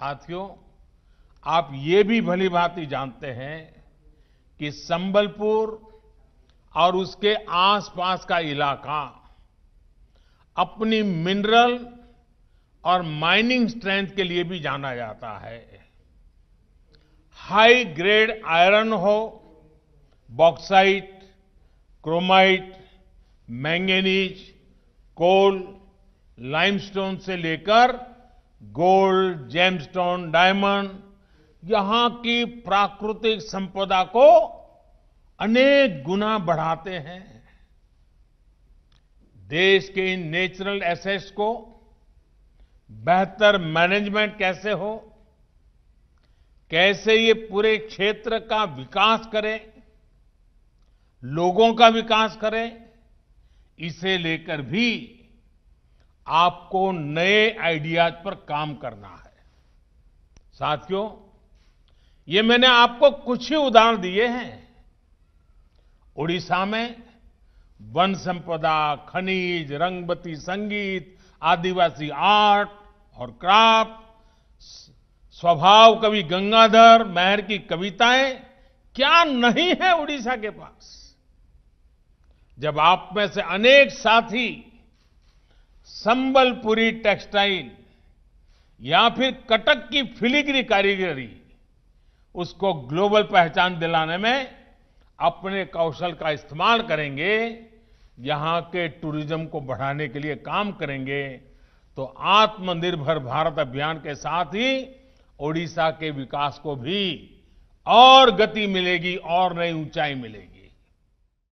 साथियों आप ये भी भली भांति जानते हैं कि संबलपुर और उसके आसपास का इलाका अपनी मिनरल और माइनिंग स्ट्रेंथ के लिए भी जाना जाता है high grade iron ore bauxite chromite manganese coal limestone से लेकर गोल्ड जेमस्टोन डायमंड यहां की प्राकृतिक संपदा को अनेक गुना बढ़ाते हैं देश के इन नेचुरल एसेट्स को बेहतर मैनेजमेंट कैसे हो कैसे ये पूरे क्षेत्र का विकास करें लोगों का विकास करें इसे लेकर भी आपको नए आइडियाज पर काम करना है साथियों ये मैंने आपको कुछ ही उदाहरण दिए हैं ओडिशा में वन संपदा खनिज रंगबती संगीत आदिवासी आर्ट और क्राफ्ट स्वभाव कवि गंगाधर महर की कविताएं क्या नहीं है उड़ीसा के पास जब आप में से अनेक साथी संबलपुरी टेक्सटाइल या फिर कटक की फिलिगरी कारीगरी उसको ग्लोबल पहचान दिलाने में अपने कौशल का इस्तेमाल करेंगे यहां के टूरिज्म को बढ़ाने के लिए काम करेंगे तो आत्मनिर्भर भारत अभियान के साथ ही ओडिशा के विकास को भी और गति मिलेगी और नई ऊंचाई मिलेगी